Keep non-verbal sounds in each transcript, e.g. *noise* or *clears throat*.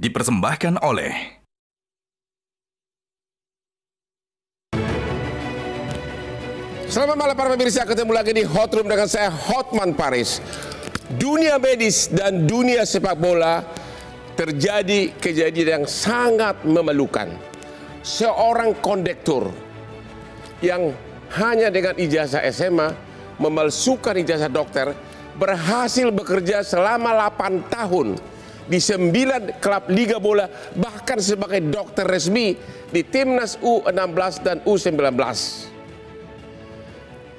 dipersembahkan oleh Selamat malam para pemirsa, ketemu lagi di Hot Room dengan saya Hotman Paris. Dunia medis dan dunia sepak bola terjadi kejadian yang sangat memalukan. Seorang kondektur yang hanya dengan ijazah SMA memalsukan ijazah dokter berhasil bekerja selama 8 tahun di sembilan klub Liga Bola bahkan sebagai dokter resmi di timnas U16 dan U19.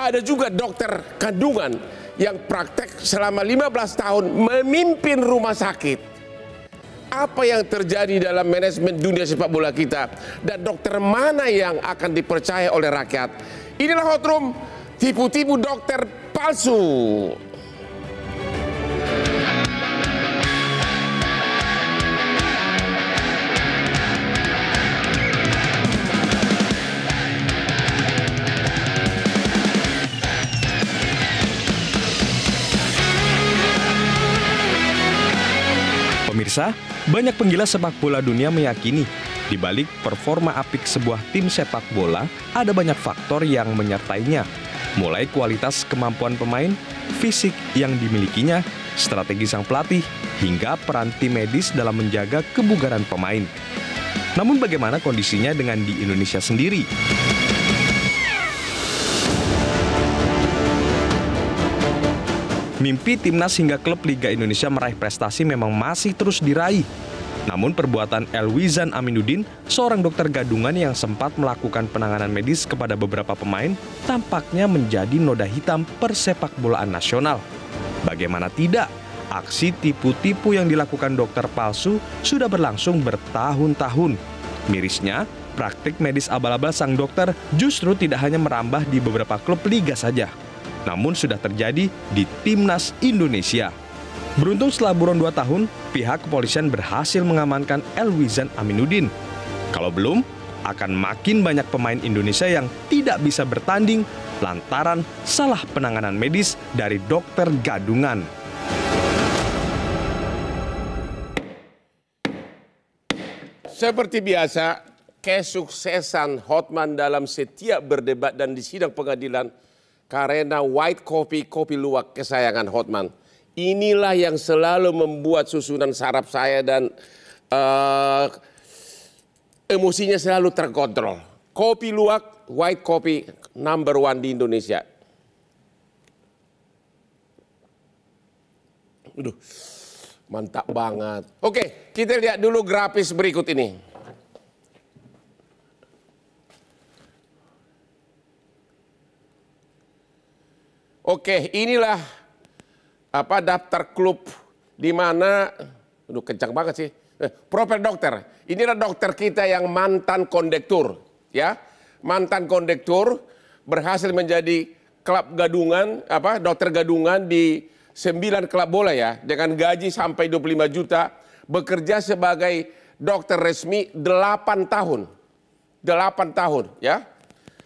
Ada juga dokter kandungan yang praktek selama 15 tahun memimpin rumah sakit. Apa yang terjadi dalam manajemen dunia sepak bola kita dan dokter mana yang akan dipercaya oleh rakyat? Inilah hot room tipu-tipu dokter palsu. pemirsa, banyak penggila sepak bola dunia meyakini di balik performa apik sebuah tim sepak bola ada banyak faktor yang menyertainya, mulai kualitas kemampuan pemain, fisik yang dimilikinya, strategi sang pelatih, hingga peran tim medis dalam menjaga kebugaran pemain. Namun bagaimana kondisinya dengan di Indonesia sendiri? Mimpi timnas hingga klub Liga Indonesia meraih prestasi memang masih terus diraih. Namun perbuatan Elwizan Aminuddin, seorang dokter gadungan yang sempat melakukan penanganan medis kepada beberapa pemain, tampaknya menjadi noda hitam persepak bolaan nasional. Bagaimana tidak, aksi tipu-tipu yang dilakukan dokter palsu sudah berlangsung bertahun-tahun. Mirisnya, praktik medis abal-abal sang dokter justru tidak hanya merambah di beberapa klub liga saja, namun sudah terjadi di timnas Indonesia. Beruntung setelah buron 2 tahun, pihak kepolisian berhasil mengamankan Elwizan Aminuddin. Kalau belum, akan makin banyak pemain Indonesia yang tidak bisa bertanding lantaran salah penanganan medis dari dokter gadungan. Seperti biasa, kesuksesan Hotman dalam setiap berdebat dan di sidang pengadilan karena white coffee, kopi luwak kesayangan Hotman. Inilah yang selalu membuat susunan sarap saya dan uh, emosinya selalu terkontrol. Kopi luwak, white coffee number one di Indonesia. Aduh, mantap banget. Oke, kita lihat dulu grafis berikut ini. Oke, inilah apa daftar klub di mana aduh kencang banget sih. Eh, proper dokter. Inilah dokter kita yang mantan kondektur, ya. Mantan kondektur berhasil menjadi klub gadungan apa dokter gadungan di 9 klub bola ya dengan gaji sampai 25 juta bekerja sebagai dokter resmi 8 tahun. 8 tahun ya.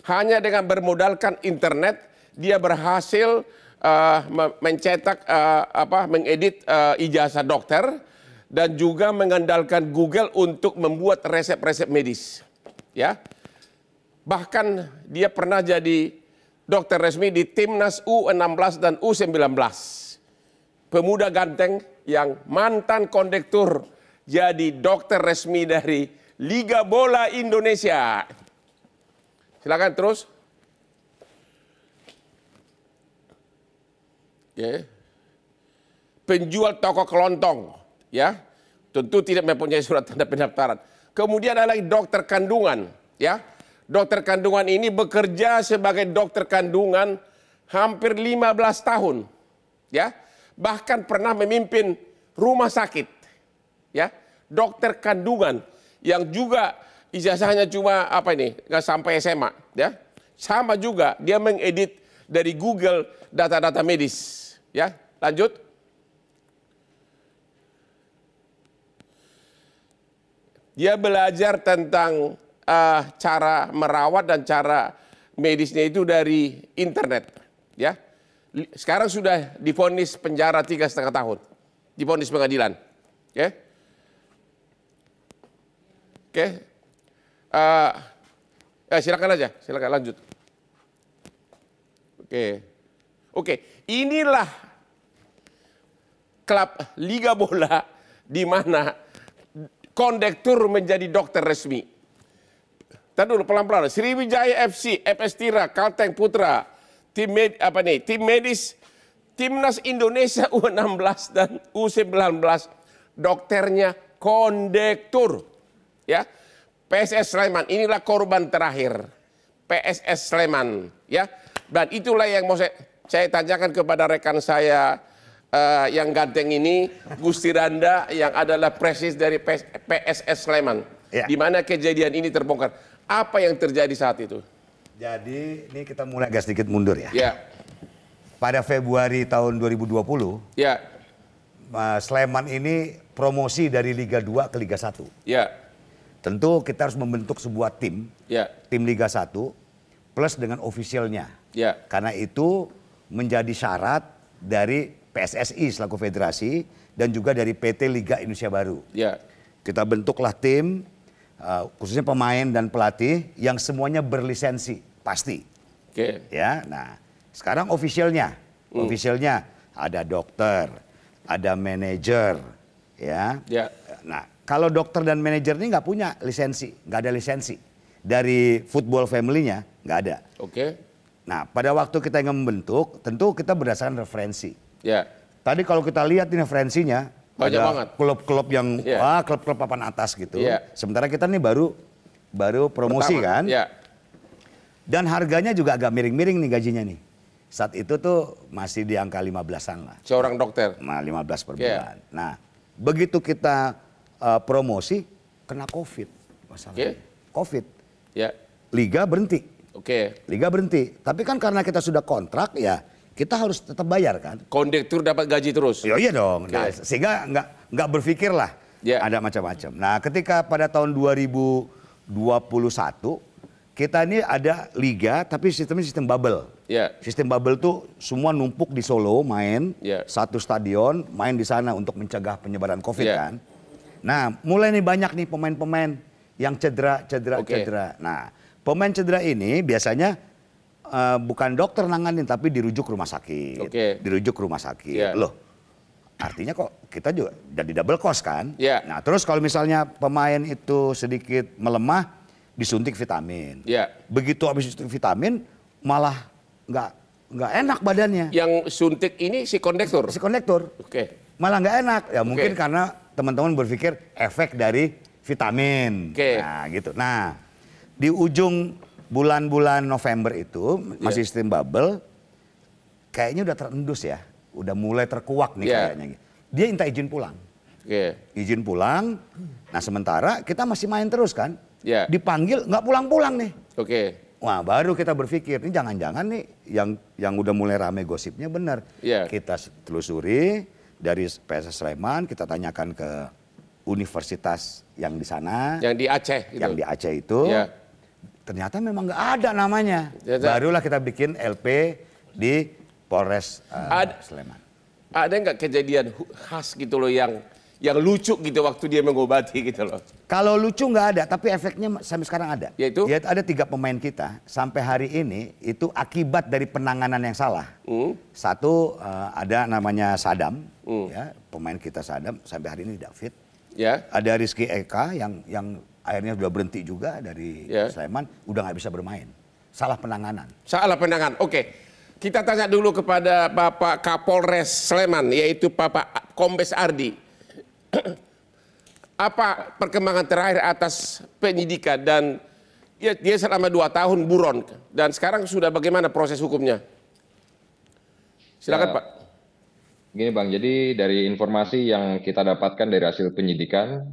Hanya dengan bermodalkan internet dia berhasil uh, mencetak uh, apa mengedit uh, ijazah dokter dan juga mengandalkan Google untuk membuat resep-resep medis. Ya. Bahkan dia pernah jadi dokter resmi di timnas U16 dan U19. Pemuda ganteng yang mantan kondektur jadi dokter resmi dari Liga Bola Indonesia. Silakan terus. ya, penjual toko kelontong, ya, tentu tidak mempunyai surat tanda pendaftaran. Kemudian ada lagi dokter kandungan, ya. Dokter kandungan ini bekerja sebagai dokter kandungan hampir 15 tahun, ya. Bahkan pernah memimpin rumah sakit, ya. Dokter kandungan yang juga ijazahnya cuma apa ini, nggak sampai SMA, ya. Sama juga dia mengedit dari Google data-data medis Ya, lanjut. Dia belajar tentang uh, cara merawat dan cara medisnya itu dari internet. Ya, sekarang sudah difonis penjara tiga setengah tahun, difonis pengadilan. Ya, oke. eh, eh silakan aja, silakan lanjut. Oke. Okay. Oke, inilah klub liga bola di mana kondektur menjadi dokter resmi. Tadi dulu pelan-pelan. Sriwijaya FC, FS Tira, Kalteng Putra, tim med, apa nih? Tim medis Timnas Indonesia U16 *laughs* dan U19 dokternya kondektur. Ya. PSS Sleman inilah korban terakhir. PSS Sleman ya. Dan itulah yang mau saya saya tanyakan kepada rekan saya uh, yang ganteng ini, Gusti Randa yang adalah presis dari PS, PSS Sleman. Ya. Di mana kejadian ini terbongkar. Apa yang terjadi saat itu? Jadi ini kita mulai agak sedikit mundur ya. Ya. Pada Februari tahun 2020, ya. Eh, Sleman ini promosi dari Liga 2 ke Liga 1. Ya. Tentu kita harus membentuk sebuah tim, ya. tim Liga 1 plus dengan ofisialnya. Ya. Karena itu menjadi syarat dari PSSI selaku federasi dan juga dari PT Liga Indonesia Baru. Ya. Kita bentuklah tim eh, khususnya pemain dan pelatih yang semuanya berlisensi pasti. Oke. Ya. Nah, sekarang ofisialnya hmm. officialnya ada dokter, ada manajer, ya. ya. Nah, kalau dokter dan manajer ini nggak punya lisensi, nggak ada lisensi dari football family-nya nggak ada. Oke. Nah, pada waktu kita ingin membentuk, tentu kita berdasarkan referensi. Ya. Tadi kalau kita lihat ini referensinya banyak banget. Klub-klub yang yeah. wah, klub-klub papan atas gitu. Yeah. Sementara kita nih baru baru promosi Pertama, kan. Yeah. Dan harganya juga agak miring-miring nih gajinya nih. Saat itu tuh masih di angka 15-an lah. Seorang dokter. Nah, 15 per yeah. bulan. Nah, begitu kita uh, promosi kena Covid masalahnya. Yeah. Covid. Yeah. Liga berhenti Oke. Okay. Liga berhenti. Tapi kan karena kita sudah kontrak ya kita harus tetap bayar kan. Kondektur dapat gaji terus. Ya iya dong. Okay. Nah, sehingga nggak nggak berpikir lah yeah. ada macam-macam. Nah ketika pada tahun 2021 kita ini ada liga tapi sistemnya sistem bubble. Yeah. Sistem bubble tuh semua numpuk di Solo main yeah. satu stadion main di sana untuk mencegah penyebaran COVID yeah. kan. Nah mulai nih banyak nih pemain-pemain yang cedera cedera okay. cedera. Nah Pemain cedera ini biasanya uh, bukan dokter nanganin tapi dirujuk rumah sakit. Okay. Dirujuk rumah sakit. Yeah. Loh. Artinya kok kita juga jadi double cost kan? Yeah. Nah, terus kalau misalnya pemain itu sedikit melemah disuntik vitamin. Yeah. Begitu habis disuntik vitamin malah nggak nggak enak badannya. Yang suntik ini si kondektur. Si kondektur. Oke. Okay. Malah nggak enak. Ya okay. mungkin karena teman-teman berpikir efek dari vitamin. Oke. Okay. Nah, gitu. Nah, di ujung bulan-bulan November itu masih sistem iya. bubble kayaknya udah terendus ya, udah mulai terkuak nih yeah. kayaknya. Dia minta izin pulang. Yeah. Izin pulang. Nah, sementara kita masih main terus kan. Yeah. Dipanggil nggak pulang-pulang nih. Oke. Okay. Wah, baru kita berpikir ini jangan-jangan nih yang yang udah mulai rame gosipnya benar. Yeah. Kita telusuri dari PSS Sleman, kita tanyakan ke universitas yang di sana. Yang di Aceh. Gitu. Yang di Aceh itu. Yeah ternyata memang nggak ada namanya. Ya, Barulah kita bikin LP di Polres uh, Ad, Sleman. Ada nggak kejadian khas gitu loh yang yang lucu gitu waktu dia mengobati gitu loh. Kalau lucu nggak ada, tapi efeknya sampai sekarang ada. Yaitu? Yaitu ada tiga pemain kita sampai hari ini itu akibat dari penanganan yang salah. Mm. Satu uh, ada namanya Sadam, mm. ya pemain kita Sadam sampai hari ini tidak fit. Ya. Ada Rizky Eka yang yang akhirnya sudah berhenti juga dari yeah. Sleman, udah nggak bisa bermain. Salah penanganan. Salah penanganan. Oke. Okay. Kita tanya dulu kepada Bapak Kapolres Sleman, yaitu Bapak Kombes Ardi. *clears throat* Apa perkembangan terakhir atas penyidikan dan ya, dia selama dua tahun buron dan sekarang sudah bagaimana proses hukumnya? Silakan ya, Pak. Gini Bang, jadi dari informasi yang kita dapatkan dari hasil penyidikan,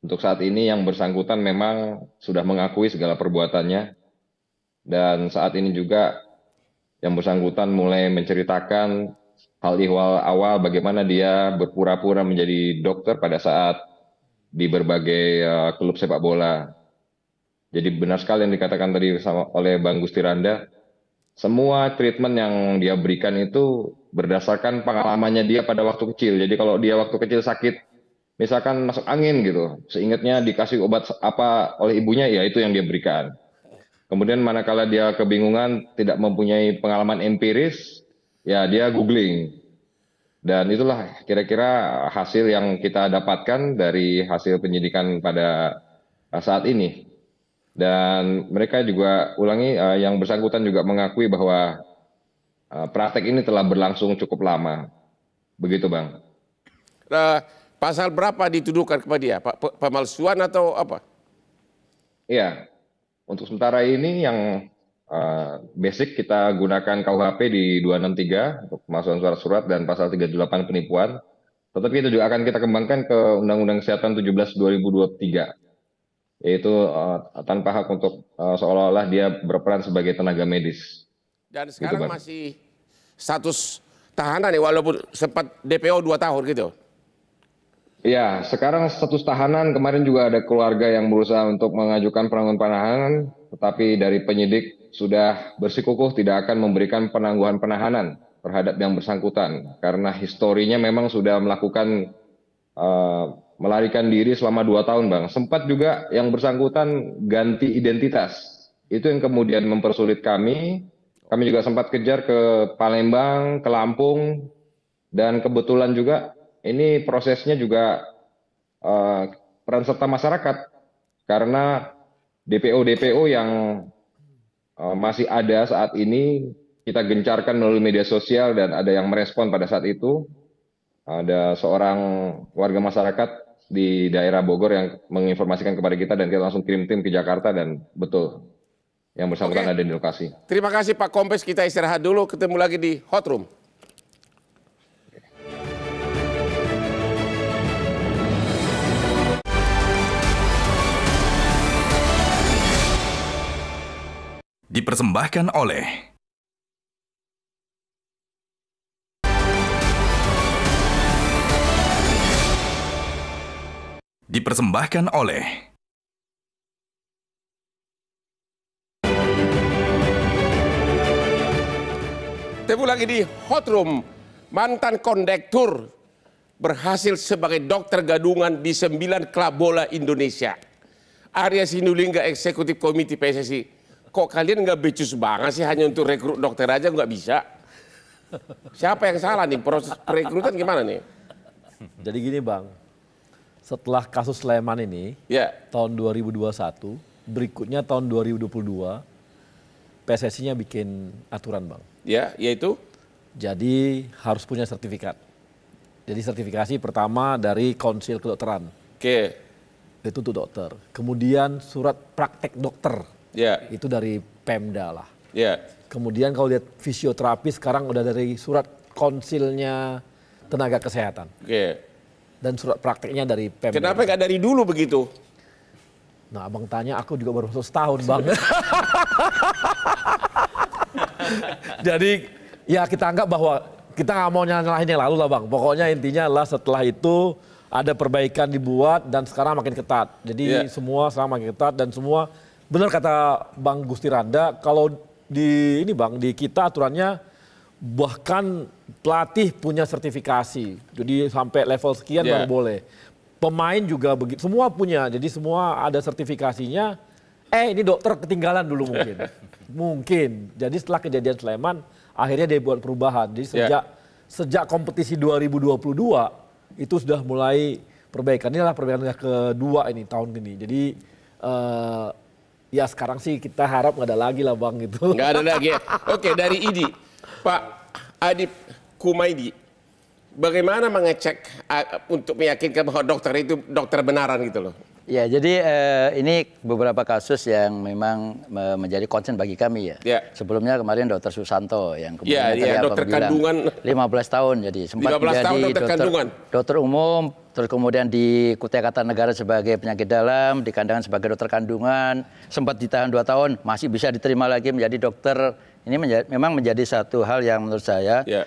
untuk saat ini yang bersangkutan memang sudah mengakui segala perbuatannya dan saat ini juga yang bersangkutan mulai menceritakan hal ihwal awal bagaimana dia berpura-pura menjadi dokter pada saat di berbagai uh, klub sepak bola. Jadi benar sekali yang dikatakan tadi sama, oleh Bang Gusti Randa, semua treatment yang dia berikan itu berdasarkan pengalamannya dia pada waktu kecil. Jadi kalau dia waktu kecil sakit misalkan masuk angin gitu, seingatnya dikasih obat apa oleh ibunya, ya itu yang dia berikan. Kemudian manakala dia kebingungan, tidak mempunyai pengalaman empiris, ya dia googling. Dan itulah kira-kira hasil yang kita dapatkan dari hasil penyidikan pada saat ini. Dan mereka juga ulangi eh, yang bersangkutan juga mengakui bahwa eh, praktek ini telah berlangsung cukup lama. Begitu, Bang. Nah, Pasal berapa dituduhkan kepada dia? Pemalsuan atau apa? Iya, untuk sementara ini yang uh, basic kita gunakan KUHP di 263 untuk pemalsuan surat-surat dan pasal 38 penipuan. Tetapi itu juga akan kita kembangkan ke Undang-Undang Kesehatan 17 2023 yaitu uh, tanpa hak untuk uh, seolah-olah dia berperan sebagai tenaga medis. Dan gitu, sekarang gitu, masih status tahanan ya walaupun sempat DPO 2 tahun gitu. Ya, sekarang status tahanan kemarin juga ada keluarga yang berusaha untuk mengajukan penangguhan penahanan, tetapi dari penyidik sudah bersikukuh tidak akan memberikan penangguhan penahanan terhadap yang bersangkutan karena historinya memang sudah melakukan uh, melarikan diri selama dua tahun, bang. Sempat juga yang bersangkutan ganti identitas, itu yang kemudian mempersulit kami. Kami juga sempat kejar ke Palembang, ke Lampung, dan kebetulan juga ini prosesnya juga uh, peran serta masyarakat karena DPO DPO yang uh, masih ada saat ini kita gencarkan melalui media sosial dan ada yang merespon pada saat itu ada seorang warga masyarakat di daerah Bogor yang menginformasikan kepada kita dan kita langsung kirim tim ke Jakarta dan betul yang bersangkutan ada di lokasi. Terima kasih Pak Kompes, kita istirahat dulu, ketemu lagi di Hot Room. dipersembahkan oleh dipersembahkan oleh Ketemu lagi di Hot Room. Mantan kondektur berhasil sebagai dokter gadungan di sembilan klub bola Indonesia. Arya Sinulinga, eksekutif komite PSSI kok kalian nggak becus banget sih hanya untuk rekrut dokter aja nggak bisa? Siapa yang salah nih proses perekrutan gimana nih? Jadi gini bang, setelah kasus Sleman ini, ya. tahun 2021, berikutnya tahun 2022, PSSI-nya bikin aturan bang. Ya, yaitu? Jadi harus punya sertifikat. Jadi sertifikasi pertama dari Konsil Kedokteran. Oke. Itu untuk dokter. Kemudian surat praktek dokter Yeah. Itu dari Pemda lah. Yeah. Kemudian kalau lihat fisioterapi sekarang udah dari surat konsilnya tenaga kesehatan. Yeah. Dan surat prakteknya dari Pemda. Kenapa nggak dari dulu begitu? Nah abang tanya aku juga baru setahun setahun bang. *laughs* Jadi ya kita anggap bahwa kita nggak mau nyalahin yang lalu lah bang. Pokoknya intinya adalah setelah itu ada perbaikan dibuat dan sekarang makin ketat. Jadi yeah. semua sekarang makin ketat dan semua benar kata Bang Gusti Randa, kalau di ini Bang, di kita aturannya bahkan pelatih punya sertifikasi. Jadi sampai level sekian yeah. baru boleh. Pemain juga begitu, semua punya. Jadi semua ada sertifikasinya. Eh ini dokter ketinggalan dulu mungkin. *laughs* mungkin. Jadi setelah kejadian Sleman, akhirnya dia buat perubahan. Jadi iya. sejak yeah. sejak kompetisi 2022 itu sudah mulai perbaikan. Inilah perbaikan kedua ini tahun ini. Jadi uh, Ya sekarang sih kita harap nggak ada lagi lah bang gitu. Nggak ada lagi. Ya. Oke dari IDI, Pak Adip Kumaidi, bagaimana mengecek uh, untuk meyakinkan bahwa dokter itu dokter benaran gitu loh? Ya, jadi eh, ini beberapa kasus yang memang me menjadi concern bagi kami ya. Yeah. Sebelumnya kemarin Dokter Susanto yang ya, kemudian yeah, yeah, dokter kandungan 15 tahun jadi sempat 15 menjadi dokter, dokter kandungan. Dokter umum terus kemudian di Kutai Negara sebagai penyakit dalam, di kandangan sebagai dokter kandungan, sempat ditahan dua tahun, masih bisa diterima lagi menjadi dokter. Ini menja memang menjadi satu hal yang menurut saya yeah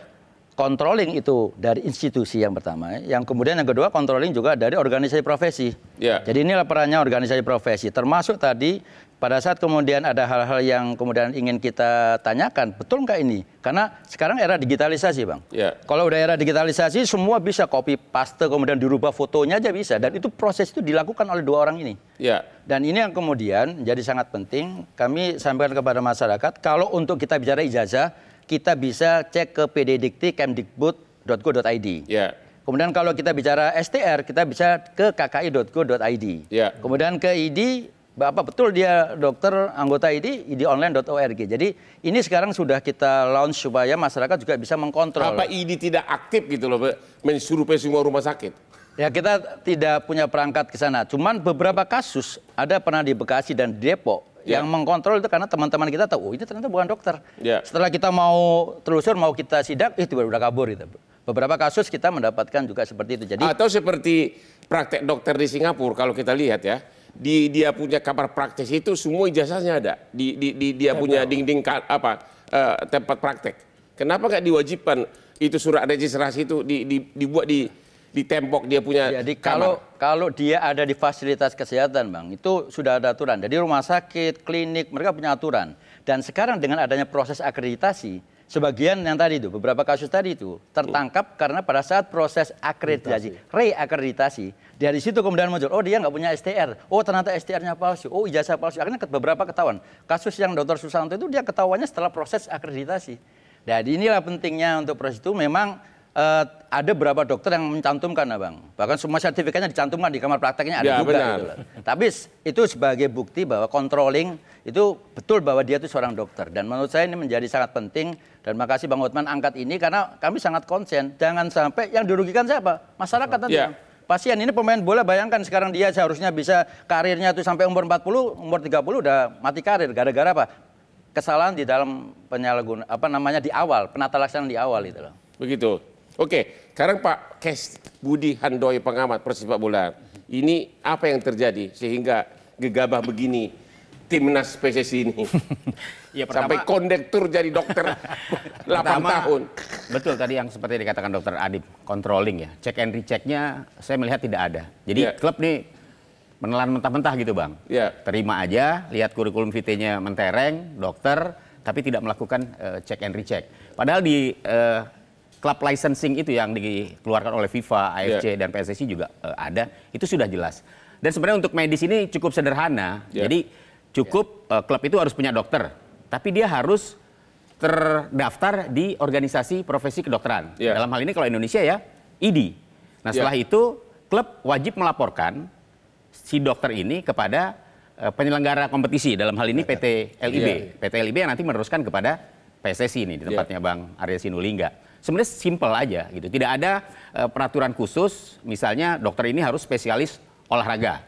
controlling itu dari institusi yang pertama, yang kemudian yang kedua controlling juga dari organisasi profesi. Yeah. Jadi inilah perannya organisasi profesi, termasuk tadi pada saat kemudian ada hal-hal yang kemudian ingin kita tanyakan, betul nggak ini? Karena sekarang era digitalisasi, Bang. Yeah. Kalau udah era digitalisasi, semua bisa copy paste, kemudian dirubah fotonya aja bisa. Dan itu proses itu dilakukan oleh dua orang ini. Yeah. Dan ini yang kemudian jadi sangat penting, kami sampaikan kepada masyarakat, kalau untuk kita bicara ijazah, kita bisa cek ke pddikti kemdikbud.go.id. Yeah. Kemudian kalau kita bicara STR, kita bisa ke kki.go.id. Yeah. Kemudian ke ID, Bapak betul dia dokter anggota ID, idonline.org. Jadi ini sekarang sudah kita launch supaya masyarakat juga bisa mengkontrol. Apa ID tidak aktif gitu loh, mensurvei semua rumah sakit? Ya kita tidak punya perangkat ke sana. Cuman beberapa kasus ada pernah di Bekasi dan Depok yeah. yang ya. mengkontrol itu karena teman-teman kita tahu oh ini ternyata bukan dokter yeah. setelah kita mau telusur mau kita sidak eh, itu udah kabur itu. beberapa kasus kita mendapatkan juga seperti itu jadi atau seperti praktek dokter di Singapura kalau kita lihat ya di dia punya kamar praktek itu semua ijazahnya ada di, di, di dia ya, punya dinding apa uh, tempat praktek kenapa nggak diwajibkan itu surat registrasi itu di, di, dibuat di di tembok dia punya Jadi kalau kamar. kalau dia ada di fasilitas kesehatan, Bang, itu sudah ada aturan. Jadi rumah sakit, klinik, mereka punya aturan. Dan sekarang dengan adanya proses akreditasi, sebagian yang tadi itu, beberapa kasus tadi itu tertangkap karena pada saat proses akreditasi, reakreditasi, dari situ kemudian muncul, oh dia nggak punya STR, oh ternyata STR-nya palsu, oh ijazah palsu. Akhirnya beberapa ketahuan. Kasus yang Dr. Susanto itu dia ketahuannya setelah proses akreditasi. Jadi inilah pentingnya untuk proses itu memang uh, ada berapa dokter yang mencantumkan, abang. Bahkan semua sertifikatnya dicantumkan di kamar prakteknya ada ya, juga. Benar. Gitu. Tapi itu sebagai bukti bahwa controlling itu betul bahwa dia itu seorang dokter. Dan menurut saya ini menjadi sangat penting. Dan makasih Bang Utman angkat ini karena kami sangat konsen. Jangan sampai yang dirugikan siapa? Masyarakat tentunya. Yeah. Pasien ini pemain bola bayangkan sekarang dia seharusnya bisa karirnya itu sampai umur 40, umur 30 udah mati karir gara-gara apa? Kesalahan di dalam penyalahgunaan apa namanya di awal, penata laksanaan di awal itu loh. Begitu. Oke, sekarang Pak Kes Budi Handoyo pengamat persepak bola. Ini apa yang terjadi sehingga gegabah begini timnas PSSI ini? *laughs* ya, pertama, Sampai kondektur jadi dokter 8 *laughs* pertama, tahun. Betul tadi yang seperti dikatakan dokter Adib, controlling ya. Check and rechecknya saya melihat tidak ada. Jadi ya. klub nih menelan mentah-mentah gitu bang. Ya. Terima aja, lihat kurikulum vt nya mentereng, dokter, tapi tidak melakukan uh, check and recheck. Padahal di uh, club licensing itu yang dikeluarkan oleh FIFA, AFC ya. yeah. dan PSSI juga uh, ada, itu sudah jelas. Dan sebenarnya untuk medis ini cukup sederhana. Yeah. Jadi cukup yeah. Ya. uh, klub itu harus punya dokter, tapi dia harus terdaftar di organisasi profesi kedokteran. Yeah. Dalam hal ini kalau Indonesia ya IDI. Nah, ya. setelah yeah. itu klub wajib melaporkan si dokter ini kepada uh, penyelenggara kompetisi dalam hal ini PT LIB. Yeah. PT LIB yang nanti meneruskan kepada PSSI ini di tempatnya yeah. Bang Arya Sinulinga sebenarnya simple aja gitu. Tidak ada uh, peraturan khusus misalnya dokter ini harus spesialis olahraga.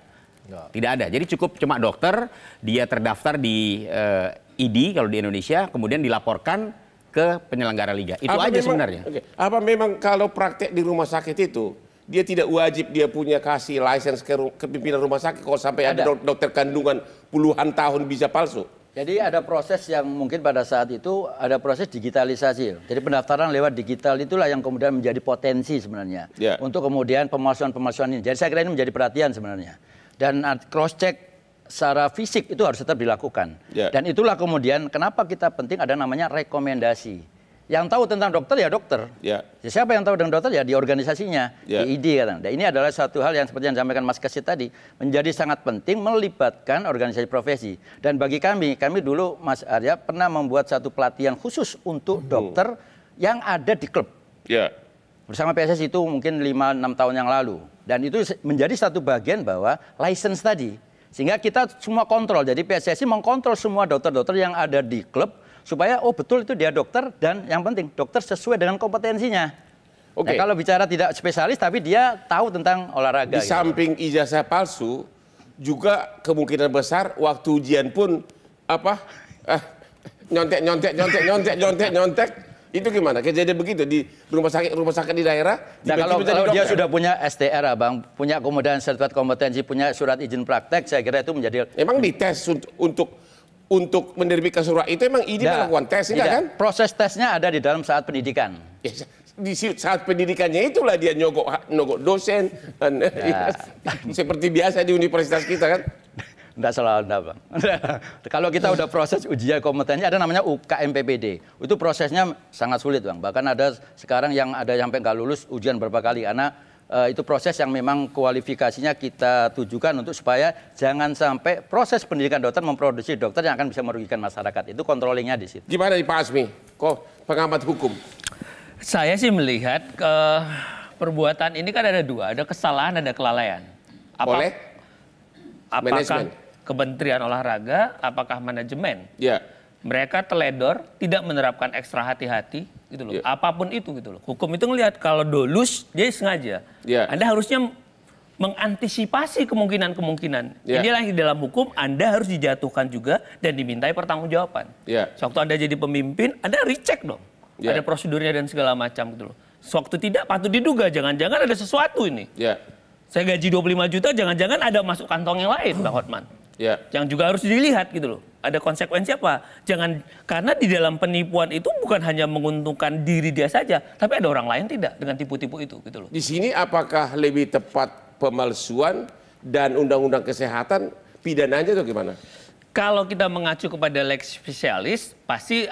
Nggak. Ya. Tidak ada. Jadi cukup cuma dokter dia terdaftar di uh, eh, ID kalau di Indonesia kemudian dilaporkan ke penyelenggara liga. Itu apa aja memang, sebenarnya. Okay. Apa memang kalau praktek di rumah sakit itu dia tidak wajib dia punya kasih license ke, ke pimpinan rumah sakit kalau sampai ada, ada dokter kandungan puluhan tahun bisa palsu. Jadi ada proses yang mungkin pada saat itu ada proses digitalisasi. Jadi pendaftaran lewat digital itulah yang kemudian menjadi potensi sebenarnya yeah. untuk kemudian pemalsuan-pemalsuan ini. Jadi saya kira ini menjadi perhatian sebenarnya. Dan cross check secara fisik itu harus tetap dilakukan. Yeah. Dan itulah kemudian kenapa kita penting ada namanya rekomendasi. Yang tahu tentang dokter ya dokter. Yeah. Ya, siapa yang tahu tentang dokter ya di organisasinya, yeah. di ya. ID kan. Dan ini adalah satu hal yang seperti yang disampaikan Mas Kesit tadi menjadi sangat penting melibatkan organisasi profesi. Dan bagi kami, kami dulu Mas Arya pernah membuat satu pelatihan khusus untuk hmm. dokter yang ada di klub. Yeah. Bersama PSS itu mungkin 5-6 tahun yang lalu. Dan itu menjadi satu bagian bahwa license tadi. Sehingga kita semua kontrol. Jadi PSSI mengkontrol semua dokter-dokter yang ada di klub supaya oh betul itu dia dokter dan yang penting dokter sesuai dengan kompetensinya. Nah, Oke. Nah, kalau bicara tidak spesialis tapi dia tahu tentang olahraga. Di gitu. samping ijazah palsu juga kemungkinan besar waktu ujian pun apa eh, nyontek nyontek nyontek nyontek nyontek nyontek itu gimana? Kejadian begitu di rumah sakit rumah sakit di daerah. Nah, kalau, kalau dia sudah punya STR, abang, punya kemudahan sertifikat kompetensi, punya surat izin praktek, saya kira itu menjadi. Emang dites untuk, untuk untuk menerbitkan surat itu emang ini melakukan tes, iya tidak kan? Proses tesnya ada di dalam saat pendidikan. Ya, di saat pendidikannya itulah dia nyogok nyogok dosen dan, ya. *laughs* Iya, seperti biasa di universitas kita kan. Tidak salah Anda, Bang. *laughs* Kalau kita udah proses ujian ya kompetennya ada namanya UKMPPD. Itu prosesnya sangat sulit, Bang. Bahkan ada sekarang yang ada sampai nggak lulus ujian berapa kali karena uh, itu proses yang memang kualifikasinya kita tujukan untuk supaya jangan sampai proses pendidikan dokter memproduksi dokter yang akan bisa merugikan masyarakat. Itu controllingnya di situ. Gimana nih Pak Asmi? Kok pengamat hukum? Saya sih melihat ke eh, perbuatan ini kan ada dua, ada kesalahan, ada kelalaian. Apa, Oleh apakah manajemen. Kementerian Olahraga, apakah manajemen? Ya. Yeah mereka teledor, tidak menerapkan ekstra hati-hati, gitu loh. Yeah. Apapun itu gitu loh. Hukum itu ngelihat kalau dolus dia sengaja. Yeah. Anda harusnya mengantisipasi kemungkinan-kemungkinan. Yeah. Inilah di dalam hukum Anda harus dijatuhkan juga dan dimintai pertanggungjawaban. Yeah. Sewaktu Anda jadi pemimpin, Anda recheck dong. Yeah. Ada prosedurnya dan segala macam gitu loh. Sewaktu tidak patut diduga, jangan-jangan ada sesuatu ini. Yeah. Saya gaji 25 juta, jangan-jangan ada masuk kantong yang lain, Pak Hotman. Yeah. Yang juga harus dilihat gitu loh ada konsekuensi apa? Jangan karena di dalam penipuan itu bukan hanya menguntungkan diri dia saja, tapi ada orang lain tidak dengan tipu-tipu itu gitu loh. Di sini apakah lebih tepat pemalsuan dan undang-undang kesehatan pidananya atau gimana? Kalau kita mengacu kepada lex spesialis, pasti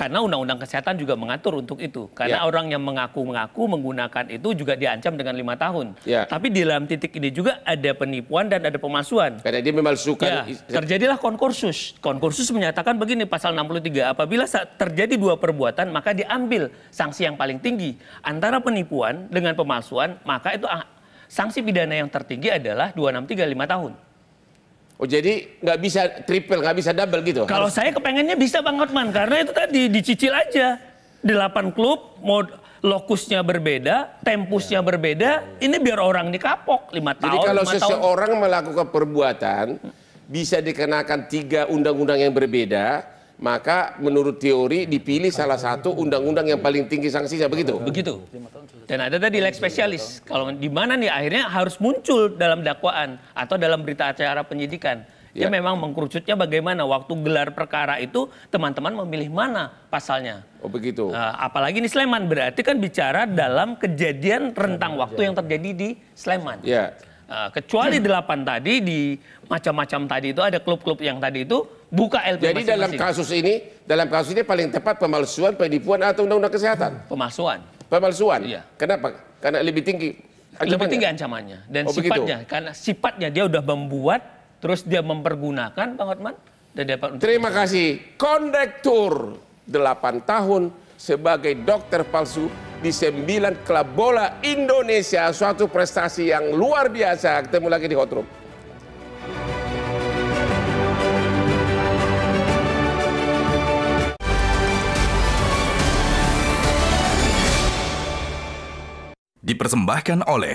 karena undang-undang kesehatan juga mengatur untuk itu. Karena yeah. orang yang mengaku-mengaku menggunakan itu juga diancam dengan lima tahun. Yeah. Tapi di dalam titik ini juga ada penipuan dan ada pemalsuan. Karena dia suka Yeah. Terjadilah konkursus. Konkursus menyatakan begini pasal 63, apabila terjadi dua perbuatan maka diambil sanksi yang paling tinggi. Antara penipuan dengan pemalsuan maka itu ah, sanksi pidana yang tertinggi adalah 263 5 tahun. Oh jadi nggak bisa triple, nggak bisa double gitu? Kalau Harus... saya kepengennya bisa Bang Hotman, karena itu tadi dicicil aja. di Delapan klub, mau lokusnya berbeda, tempusnya ya. berbeda, ya. ini biar orang dikapok lima tahun. Jadi kalau seseorang tahun. melakukan perbuatan, bisa dikenakan tiga undang-undang yang berbeda, maka menurut teori dipilih salah satu undang-undang yang paling tinggi sanksinya begitu. Begitu. Dan ada tadi leg spesialis. Kalau di mana nih akhirnya harus muncul dalam dakwaan atau dalam berita acara penyidikan. Ya. ya. memang mengkerucutnya bagaimana waktu gelar perkara itu teman-teman memilih mana pasalnya. Oh begitu. Uh, apalagi ini Sleman berarti kan bicara dalam kejadian rentang waktu yang terjadi di Sleman. Ya. Uh, kecuali delapan tadi di macam-macam tadi itu ada klub-klub yang tadi itu buka LP Jadi masing -masing. dalam kasus ini, dalam kasus ini paling tepat pemalsuan, penipuan atau undang-undang kesehatan. Pemalsuan. Pemalsuan. Iya. Kenapa? Karena lebih tinggi ancamannya. Lebih tinggi ancamannya dan oh, sifatnya begitu. karena sifatnya dia sudah membuat terus dia mempergunakan Bang Hotman dan dapat Terima kasih. Kondektur 8 tahun sebagai dokter palsu di sembilan klub bola Indonesia suatu prestasi yang luar biasa. Ketemu lagi di Hot dipersembahkan oleh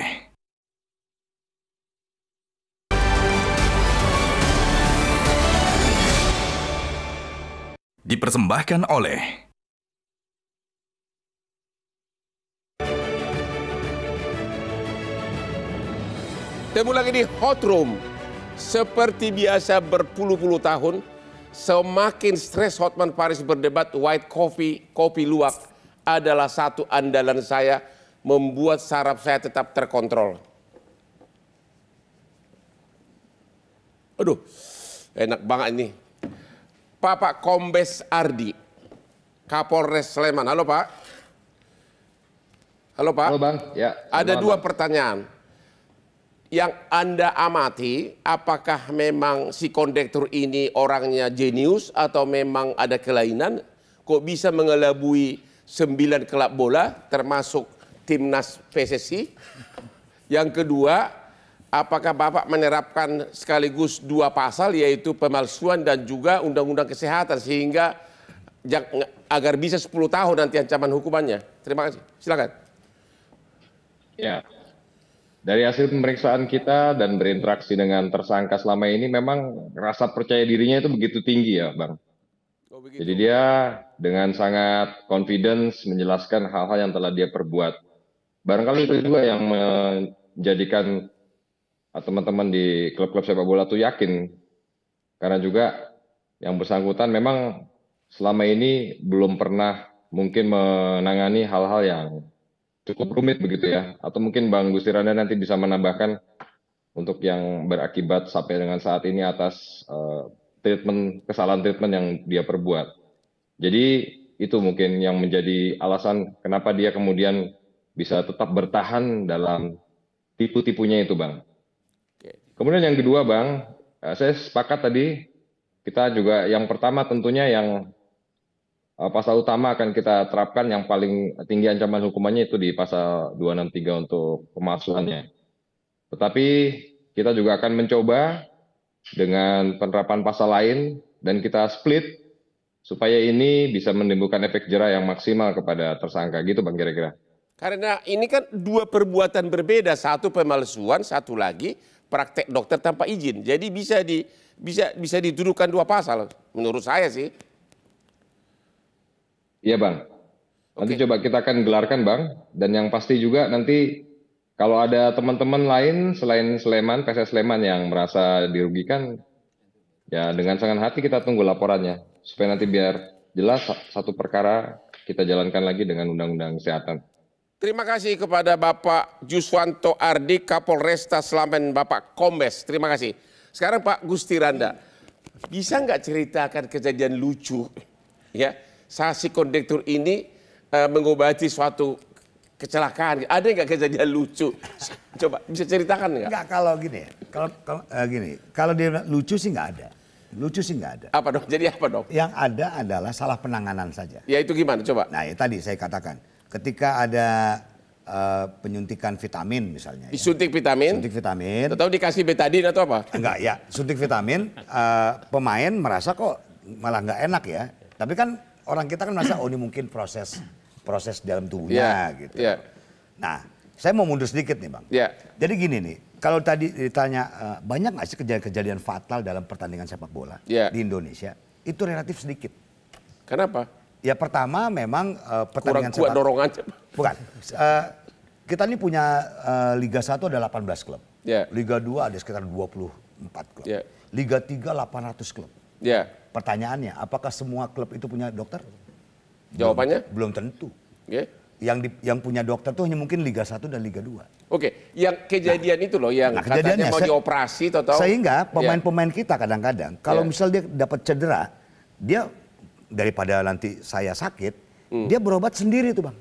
dipersembahkan oleh Temu lagi di Hot Room. Seperti biasa berpuluh-puluh tahun, semakin stres Hotman Paris berdebat, white coffee, kopi luwak adalah satu andalan saya membuat saraf saya tetap terkontrol. Aduh, enak banget ini. Bapak Kombes Ardi, Kapolres Sleman. Halo Pak. Halo Pak. Halo Bang. Ya. Ada Halo, dua bang. pertanyaan. Yang Anda amati, apakah memang si kondektur ini orangnya jenius atau memang ada kelainan? Kok bisa mengelabui sembilan kelab bola termasuk timnas PSSI? Yang kedua, apakah Bapak menerapkan sekaligus dua pasal yaitu pemalsuan dan juga undang-undang kesehatan sehingga agar bisa 10 tahun nanti ancaman hukumannya? Terima kasih. Silakan. Ya. Dari hasil pemeriksaan kita dan berinteraksi dengan tersangka selama ini memang rasa percaya dirinya itu begitu tinggi ya, Bang. Oh, Jadi dia dengan sangat confidence menjelaskan hal-hal yang telah dia perbuat barangkali itu juga yang menjadikan ah, teman-teman di klub-klub sepak bola itu yakin karena juga yang bersangkutan memang selama ini belum pernah mungkin menangani hal-hal yang cukup rumit begitu ya atau mungkin Bang Gusti Randa nanti bisa menambahkan untuk yang berakibat sampai dengan saat ini atas uh, treatment kesalahan treatment yang dia perbuat. Jadi itu mungkin yang menjadi alasan kenapa dia kemudian bisa tetap bertahan dalam tipu-tipunya itu, Bang. Kemudian yang kedua, Bang, eh, saya sepakat tadi kita juga yang pertama tentunya yang eh, pasal utama akan kita terapkan yang paling tinggi ancaman hukumannya itu di pasal 263 untuk pemalsuannya. Tetapi kita juga akan mencoba dengan penerapan pasal lain dan kita split supaya ini bisa menimbulkan efek jerah yang maksimal kepada tersangka gitu Bang kira-kira. Karena ini kan dua perbuatan berbeda, satu pemalsuan, satu lagi praktek dokter tanpa izin. Jadi bisa di bisa bisa dituduhkan dua pasal menurut saya sih. Iya, Bang. Nanti coba kita akan gelarkan, Bang. Dan yang pasti juga nanti kalau ada teman-teman lain selain Sleman, PS Sleman yang merasa dirugikan, ya dengan sangat hati kita tunggu laporannya supaya nanti biar jelas satu perkara kita jalankan lagi dengan undang-undang kesehatan. Terima kasih kepada Bapak Juswanto Ardi Kapolresta Slamen Bapak Kombes. Terima kasih. Sekarang Pak Gusti Randa, bisa nggak ceritakan kejadian lucu ya saksi kondektur ini uh, mengobati suatu kecelakaan. Ada nggak kejadian lucu? Coba bisa ceritakan nggak? Nggak kalau gini, kalau, kalau uh, gini, kalau dia lucu sih nggak ada. Lucu sih nggak ada. Apa dong? Jadi apa dong? Yang ada adalah salah penanganan saja. Ya itu gimana? Coba. Nah ya tadi saya katakan ketika ada uh, penyuntikan vitamin misalnya. Ya. Disuntik ya. vitamin? Suntik vitamin. Atau dikasih betadine atau apa? Enggak ya, suntik vitamin. Uh, pemain merasa kok malah nggak enak ya. Tapi kan orang kita kan merasa oh ini mungkin proses proses dalam tubuhnya yeah. gitu. Yeah. Nah, saya mau mundur sedikit nih bang. Yeah. Jadi gini nih, kalau tadi ditanya eh, banyak nggak sih kejadian-kejadian fatal dalam pertandingan sepak bola yeah. di Indonesia? Itu relatif sedikit. Kenapa? Ya pertama memang uh, pertandingan Kurang sepak. dorongan. *laughs* Bukan. Uh, kita ini punya uh, Liga 1 ada 18 klub. Yeah. Liga 2 ada sekitar 24 klub. Yeah. Liga 3 800 klub. Yeah. Pertanyaannya, apakah semua klub itu punya dokter? Jawabannya? Belum, tentu. Yeah. Yang di, yang punya dokter tuh hanya mungkin Liga 1 dan Liga 2. Oke, okay. yang kejadian nah, itu loh yang nah, katanya mau dioperasi atau Sehingga ya. pemain-pemain yeah. kita kadang-kadang kalau yeah. misal dia dapat cedera, dia daripada nanti saya sakit, hmm. dia berobat sendiri tuh bang,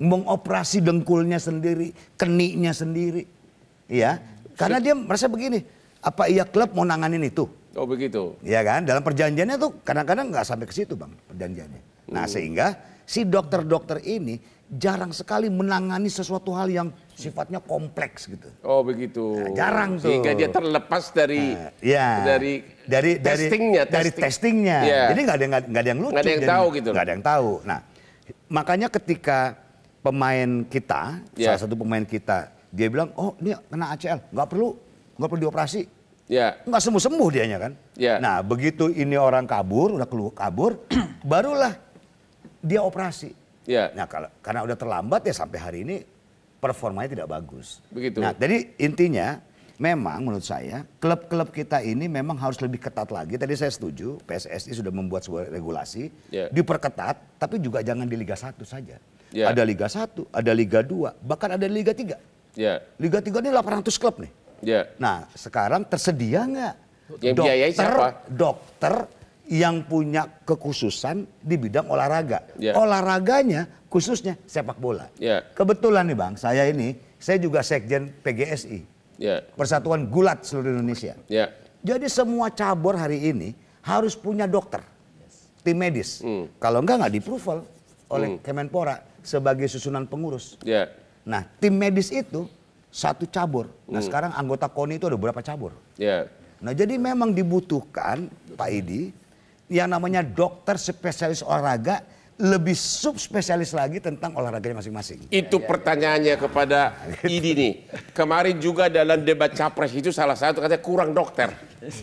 mengoperasi dengkulnya sendiri, keniknya sendiri, ya, karena dia merasa begini, apa iya klub mau nanganin itu? Oh begitu. Ya kan, dalam perjanjiannya tuh kadang-kadang nggak sampai ke situ bang perjanjiannya. Nah hmm. sehingga si dokter-dokter ini jarang sekali menangani sesuatu hal yang sifatnya kompleks gitu. Oh begitu. Nah, jarang tuh. Sehingga dia terlepas dari nah, ya. dari dari testingnya, dari testingnya. Ya. Jadi nggak ada nggak ada yang lucu. Nggak ada yang jadi, tahu gitu. Nggak ada yang tahu. Nah makanya ketika pemain kita ya. salah satu pemain kita dia bilang oh ini kena ACL nggak perlu nggak perlu dioperasi. Ya. Nggak sembuh sembuh dianya kan. Ya. Nah begitu ini orang kabur udah keluar kabur *clears throat* barulah dia operasi. Ya. Nah kalau karena udah terlambat ya sampai hari ini performanya tidak bagus. Begitu. Nah, jadi intinya memang menurut saya klub-klub kita ini memang harus lebih ketat lagi. Tadi saya setuju PSSI sudah membuat sebuah regulasi yeah. diperketat, tapi juga jangan di Liga 1 saja. Yeah. Ada Liga 1, ada Liga 2, bahkan ada Liga 3. Yeah. Liga 3 ini 800 klub nih. Yeah. Nah, sekarang tersedia nggak? dokter, Dokter yang punya kekhususan di bidang olahraga. Yeah. Olahraganya khususnya sepak bola. Yeah. Kebetulan nih Bang, saya ini saya juga sekjen PGSI. Yeah. Persatuan Gulat seluruh Indonesia. Yeah. Jadi semua cabur hari ini harus punya dokter. Tim medis. Mm. Kalau enggak nggak di-approval oleh mm. Kemenpora sebagai susunan pengurus. Yeah. Nah, tim medis itu satu cabur. Nah, hmm. sekarang anggota KONI itu ada berapa cabur? Yeah. Nah, jadi memang dibutuhkan Pak Idi yang namanya dokter spesialis olahraga lebih subspesialis lagi tentang olahraganya masing-masing. Itu iya. pertanyaannya kepada *laughs* Idi nih. Kemarin juga dalam debat capres itu salah satu katanya kurang dokter. *laughs*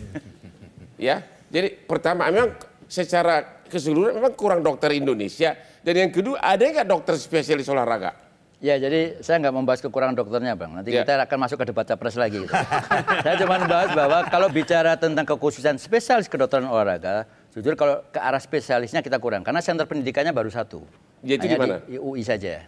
Ya, jadi pertama memang secara keseluruhan memang kurang dokter Indonesia. Dan yang kedua ada nggak dokter spesialis olahraga? Ya, jadi saya nggak membahas kekurangan dokternya, Bang. Nanti ya. kita akan masuk ke debat capres lagi. Gitu. *laughs* saya cuma membahas bahwa kalau bicara tentang kekhususan spesialis kedokteran olahraga, Jujur kalau ke arah spesialisnya kita kurang karena center pendidikannya baru satu. Yaitu di mana? Di UI saja.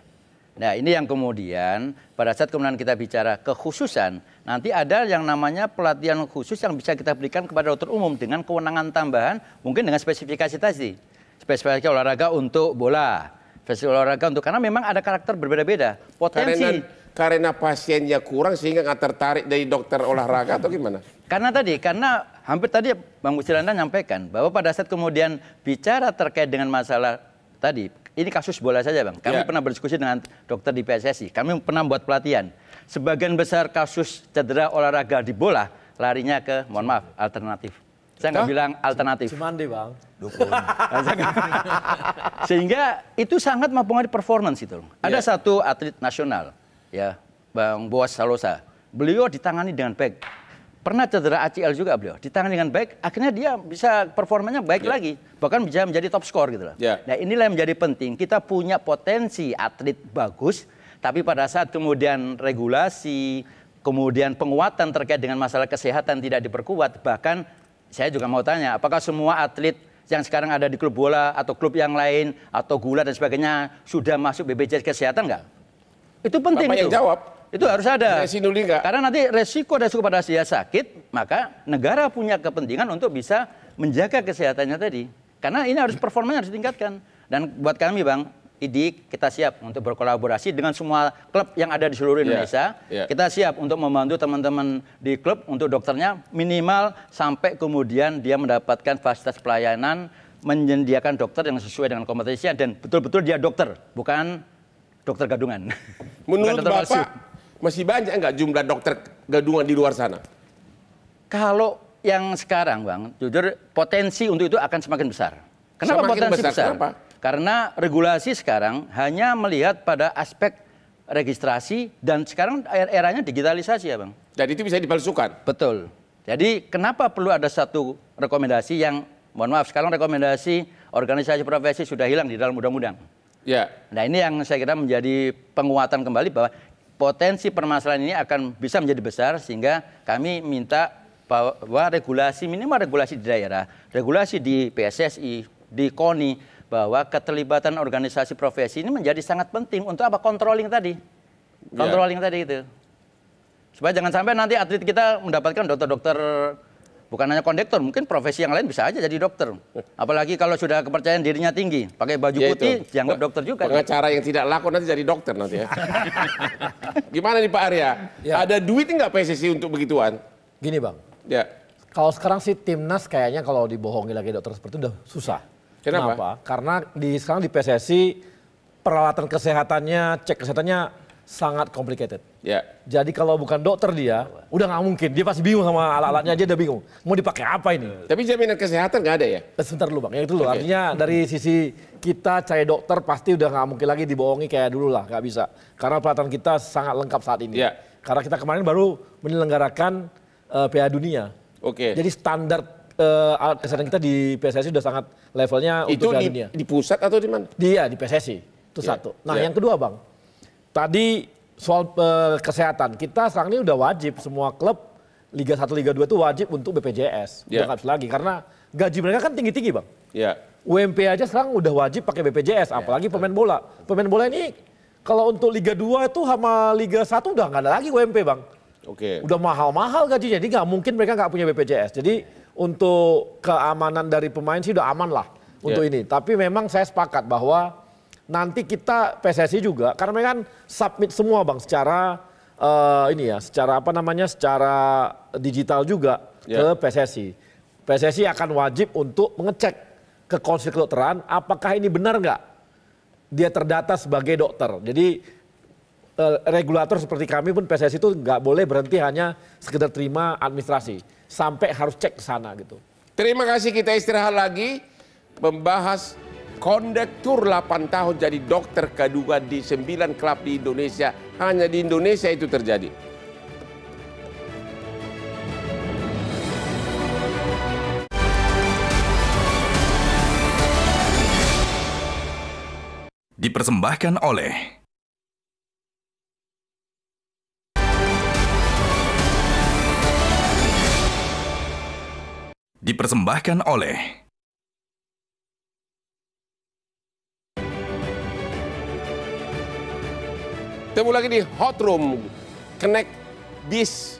Nah, ini yang kemudian pada saat kemudian kita bicara kekhususan, nanti ada yang namanya pelatihan khusus yang bisa kita berikan kepada dokter umum dengan kewenangan tambahan, mungkin dengan spesifikasi tadi. Spesifikasi olahraga untuk bola, spesifikasi olahraga untuk karena memang ada karakter berbeda-beda, potensi. Karena, karena pasiennya kurang sehingga nggak tertarik dari dokter olahraga atau gimana? Karena tadi, karena hampir tadi Bang Silanda nyampaikan bahwa pada saat kemudian bicara terkait dengan masalah tadi, ini kasus bola saja Bang. Kami yeah. pernah berdiskusi dengan dokter di PSSI, kami pernah buat pelatihan. Sebagian besar kasus cedera olahraga di bola larinya ke, mohon maaf, alternatif. Saya nggak bilang alternatif. Cuman deh bang. Dukung. *laughs* Sehingga itu sangat mempengaruhi performance itu. Ada yeah. satu atlet nasional, ya Bang Boas Salosa. Beliau ditangani dengan baik Pernah cedera ACL juga beliau. Ditangani dengan baik, akhirnya dia bisa performanya baik yeah. lagi. Bahkan bisa menjadi top score gitu loh. Yeah. Nah inilah yang menjadi penting. Kita punya potensi atlet bagus, tapi pada saat kemudian regulasi, kemudian penguatan terkait dengan masalah kesehatan tidak diperkuat. Bahkan saya juga mau tanya, apakah semua atlet yang sekarang ada di klub bola atau klub yang lain atau gula dan sebagainya sudah masuk BPJS kesehatan nggak? Itu penting Bapak itu. yang jawab itu harus ada. Karena nanti resiko resiko pada dia sakit, maka negara punya kepentingan untuk bisa menjaga kesehatannya tadi. Karena ini harus performanya harus ditingkatkan. Dan buat kami bang, IDIK kita siap untuk berkolaborasi dengan semua klub yang ada di seluruh iya, Indonesia. Yeah, yeah. Kita siap untuk membantu teman-teman di klub untuk dokternya minimal sampai kemudian dia mendapatkan fasilitas pelayanan menyediakan dokter yang sesuai dengan kompetensinya dan betul-betul dia dokter, bukan dokter gadungan. Menurut bukan dokter Bapak, masih banyak nggak jumlah dokter gadungan di luar sana? Kalau yang sekarang, Bang, jujur potensi untuk itu akan semakin besar. Kenapa semakin potensi besar? besar? Kenapa? Karena regulasi sekarang hanya melihat pada aspek registrasi dan sekarang er-, eranya digitalisasi ya, Bang. Jadi itu bisa dipalsukan. Betul. Jadi kenapa perlu ada satu rekomendasi yang mohon maaf sekarang rekomendasi organisasi profesi sudah hilang di dalam undang-undang. Ya. Nah ini yang saya kira menjadi penguatan kembali bahwa potensi permasalahan ini akan bisa menjadi besar sehingga kami minta bahwa regulasi minimal regulasi di daerah, regulasi di PSSI, di KONI bahwa keterlibatan organisasi profesi ini menjadi sangat penting untuk apa controlling tadi. Ya. Controlling yeah. tadi itu. Supaya jangan sampai nanti atlet kita mendapatkan dokter-dokter Bukan hanya kondektor, mungkin profesi yang lain bisa aja jadi dokter. *laughs* Apalagi kalau sudah kepercayaan dirinya tinggi, pakai baju ya putih, itu. dianggap dokter juga. Pengacara ya. yang tidak laku nanti jadi dokter nanti ya. *laughs* Gimana nih Pak Arya? Ya. Ada duit nggak PSSI untuk begituan? Gini Bang. Ya. Kalau sekarang sih timnas kayaknya kalau dibohongi lagi dokter seperti itu udah susah. Kenapa? Kenapa? Karena di sekarang di PSSI peralatan kesehatannya, cek kesehatannya sangat complicated Ya. Jadi kalau bukan dokter dia, udah nggak mungkin. Dia pasti bingung sama alat-alatnya aja udah bingung. Mau dipakai apa ini? Tapi jaminan kesehatan nggak ada ya? Eh, sebentar dulu bang, ya itu loh. Okay. Artinya dari sisi kita cari dokter pasti udah nggak mungkin lagi dibohongi kayak dulu lah, nggak bisa. Karena peralatan kita sangat lengkap saat ini. Yeah. Karena kita kemarin baru menyelenggarakan uh, eh, PA Dunia. Oke. Okay. Jadi standar uh, alat kesehatan kita di PSSI sudah sangat levelnya itu untuk di, Dunia. Itu di pusat atau di mana? Dia di PSSI. Ya, itu yeah. satu. Nah yeah. yang kedua bang, tadi soal uh, kesehatan kita sekarang ini udah wajib semua klub Liga 1 Liga 2 itu wajib untuk BPJS yeah. udah ya. lagi karena gaji mereka kan tinggi-tinggi bang yeah. UMP aja sekarang udah wajib pakai BPJS yeah. apalagi pemain bola pemain bola ini kalau untuk Liga 2 itu sama Liga 1 udah nggak ada lagi UMP bang Oke. Okay. Udah mahal-mahal gajinya, jadi nggak mungkin mereka nggak punya BPJS. Jadi untuk keamanan dari pemain sih udah aman lah ya. untuk yeah. ini. Tapi memang saya sepakat bahwa nanti kita PSSI juga karena mereka kan submit semua bang secara uh, ini ya secara apa namanya secara digital juga yeah. ke ya. PSSI. PSSI akan wajib untuk mengecek ke konsil kedokteran apakah ini benar nggak dia terdata sebagai dokter. Jadi uh, regulator seperti kami pun PSSI itu nggak boleh berhenti hanya sekedar terima administrasi sampai harus cek ke sana gitu. Terima kasih kita istirahat lagi membahas kondektur 8 tahun jadi dokter kedua di 9 klub di Indonesia. Hanya di Indonesia itu terjadi. Dipersembahkan oleh Dipersembahkan oleh Ketemu lagi di Hot Room. Connect Bis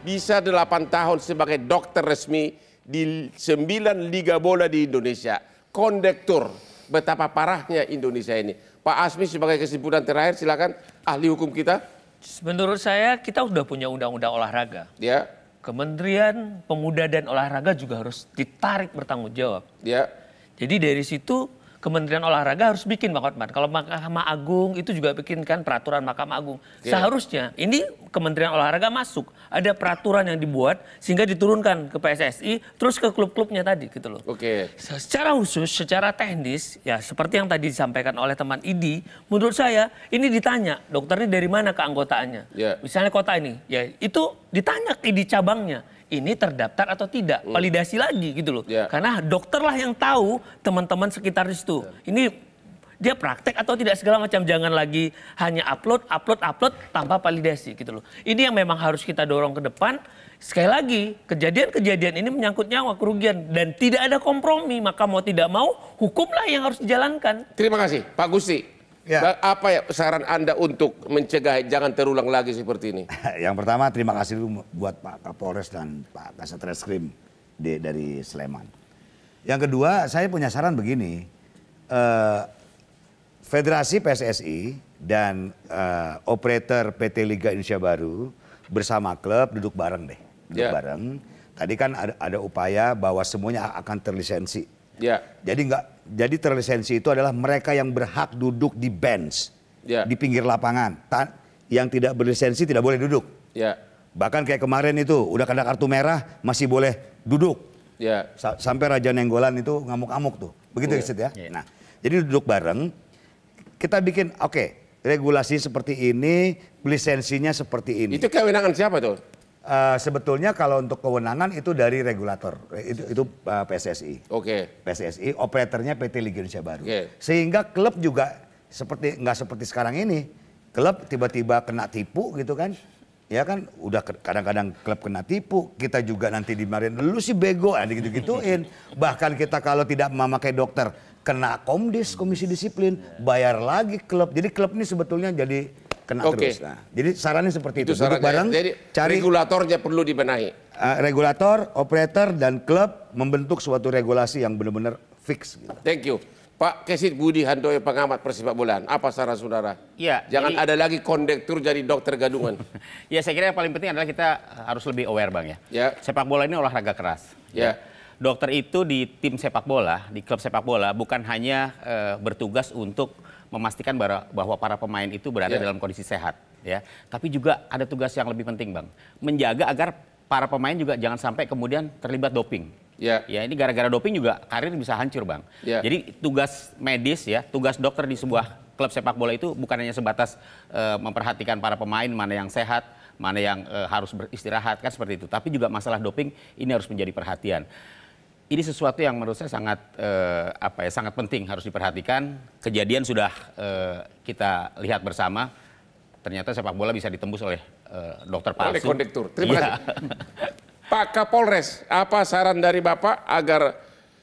bisa 8 tahun sebagai dokter resmi di 9 liga bola di Indonesia. Kondektur, betapa parahnya Indonesia ini. Pak Asmi sebagai kesimpulan terakhir silakan ahli hukum kita. Menurut saya kita sudah punya undang-undang olahraga. Ya. Kementerian Pemuda dan Olahraga juga harus ditarik bertanggung jawab. Ya. Jadi dari situ Kementerian Olahraga harus bikin Bang Kalau Mahkamah Agung itu juga bikinkan peraturan Mahkamah Agung. Yeah. Seharusnya ini Kementerian Olahraga masuk, ada peraturan yang dibuat sehingga diturunkan ke PSSI terus ke klub-klubnya tadi gitu loh. Oke. Okay. Secara khusus, secara teknis ya seperti yang tadi disampaikan oleh teman Idi, menurut saya ini ditanya dokternya dari mana keanggotaannya. Yeah. Misalnya kota ini, ya itu ditanya Idi cabangnya ini terdaftar atau tidak. Hmm. Validasi lagi gitu loh. Yeah. Karena dokterlah yang tahu teman-teman sekitar itu Yeah. Ini dia praktek atau tidak segala macam jangan lagi hanya upload upload upload tanpa validasi gitu loh. Ini yang memang harus kita dorong ke depan. Sekali lagi, kejadian-kejadian ini menyangkut nyawa kerugian dan tidak ada kompromi, maka mau tidak mau hukumlah yang harus dijalankan. Terima kasih Pak Gusti. Ya. Apa ya saran Anda untuk mencegah jangan terulang lagi seperti ini? *laughs* Yang pertama terima kasih buat Pak Kapolres dan Pak Kasat Reskrim dari Sleman. Yang kedua saya punya saran begini, eh, Federasi PSSI dan eh, operator PT Liga Indonesia Baru bersama klub duduk bareng deh, duduk ya. bareng. Tadi kan ada, ada upaya bahwa semuanya akan terlisensi Ya. Jadi nggak jadi terlisensi itu adalah mereka yang berhak duduk di bench ya. di pinggir lapangan. Ta yang tidak berlisensi tidak boleh duduk. Ya. Bahkan kayak kemarin itu udah kena kartu merah masih boleh duduk. Ya. Sa sampai Raja Nenggolan itu ngamuk-ngamuk tuh. Begitu oh, ya. ya. Iya. Nah, jadi duduk bareng kita bikin oke, okay, regulasi seperti ini, lisensinya seperti ini. Itu kewenangan siapa tuh? Uh, sebetulnya kalau untuk kewenangan itu dari regulator, itu, itu uh, eh, PSSI. Oke. Okay. PSSI, operatornya PT Liga Indonesia Baru. Okay. Sehingga klub juga seperti nggak seperti sekarang ini, klub tiba-tiba kena tipu gitu kan, ya kan udah kadang-kadang klub kena tipu kita juga nanti dimarin lu sih bego ada ah, gitu gituin bahkan kita kalau tidak memakai dokter kena komdis komisi disiplin bayar lagi klub jadi klub ini sebetulnya jadi kena okay. terus nah jadi sarannya seperti itu, itu sarannya, bareng jadi cari regulatornya perlu dibenahi uh, regulator operator dan klub membentuk suatu regulasi yang benar-benar fix gitu. thank you Pak Kesit Budi Handoyo pengamat persepak bulan, apa saran saudara? Ya, Jangan jadi, ada lagi kondektur jadi dokter gadungan. *laughs* ya saya kira yang paling penting adalah kita harus lebih aware bang ya. ya. Sepak bola ini olahraga keras. Ya. ya dokter itu di tim sepak bola, di klub sepak bola bukan hanya uh, bertugas untuk memastikan bahwa para pemain itu berada yeah. dalam kondisi sehat ya. Tapi juga ada tugas yang lebih penting, Bang. Menjaga agar para pemain juga jangan sampai kemudian terlibat doping. Ya. ya ini gara-gara doping juga karir bisa hancur bang. Ya. Jadi tugas medis ya, tugas dokter di sebuah klub sepak bola itu bukan hanya sebatas uh, memperhatikan para pemain mana yang sehat, mana yang uh, harus beristirahat kan seperti itu. Tapi juga masalah doping ini harus menjadi perhatian ini sesuatu yang menurut saya sangat eh, apa ya sangat penting harus diperhatikan. Kejadian sudah eh, kita lihat bersama. Ternyata sepak bola bisa ditembus oleh eh, dokter palsu. Oleh kondektur. Terima ya. kasih. Pak Kapolres, apa saran dari Bapak agar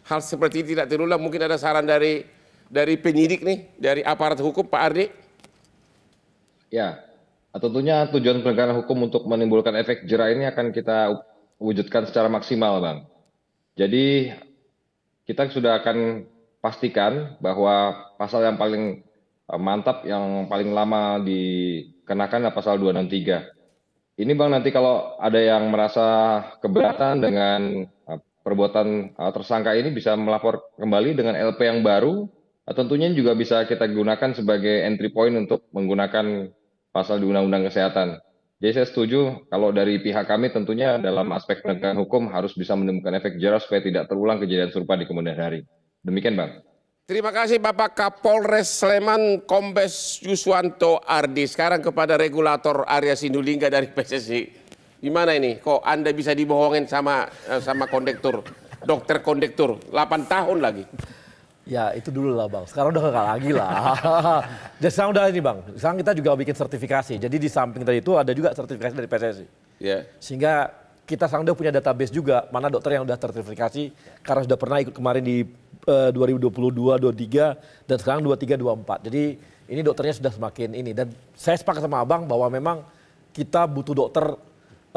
hal seperti ini tidak terulang? Mungkin ada saran dari dari penyidik nih, dari aparat hukum Pak Ardi? Ya, tentunya tujuan penegakan hukum untuk menimbulkan efek jerah ini akan kita wujudkan secara maksimal, Bang. Jadi kita sudah akan pastikan bahwa pasal yang paling eh, mantap yang paling lama dikenakan adalah pasal dan tiga. Ini Bang nanti kalau ada yang merasa keberatan dengan eh, perbuatan eh, tersangka ini bisa melapor kembali dengan LP yang baru tentunya juga bisa kita gunakan sebagai entry point untuk menggunakan pasal di undang-undang kesehatan. Jadi saya setuju kalau dari pihak kami tentunya dalam aspek penegakan hukum harus bisa menemukan efek jerah supaya tidak terulang kejadian serupa di kemudian hari. Demikian Bang. Terima kasih Bapak Kapolres Sleman Kombes Yuswanto Ardi. Sekarang kepada regulator Arya Sindulingga dari PSSI. Gimana ini? Kok Anda bisa dibohongin sama eh, sama kondektur, dokter kondektur, 8 tahun lagi. Ya itu dulu lah bang, sekarang udah nggak lagi lah. *laughs* Jadi sekarang udah ini bang, sekarang kita juga bikin sertifikasi. Jadi di samping tadi itu ada juga sertifikasi dari PSSI. Yeah. Sehingga kita sekarang udah punya database juga, mana dokter yang udah sertifikasi karena sudah pernah ikut kemarin di uh, 2022, 23 dan sekarang 23, 24. Jadi ini dokternya sudah semakin ini dan saya sepakat sama abang bahwa memang kita butuh dokter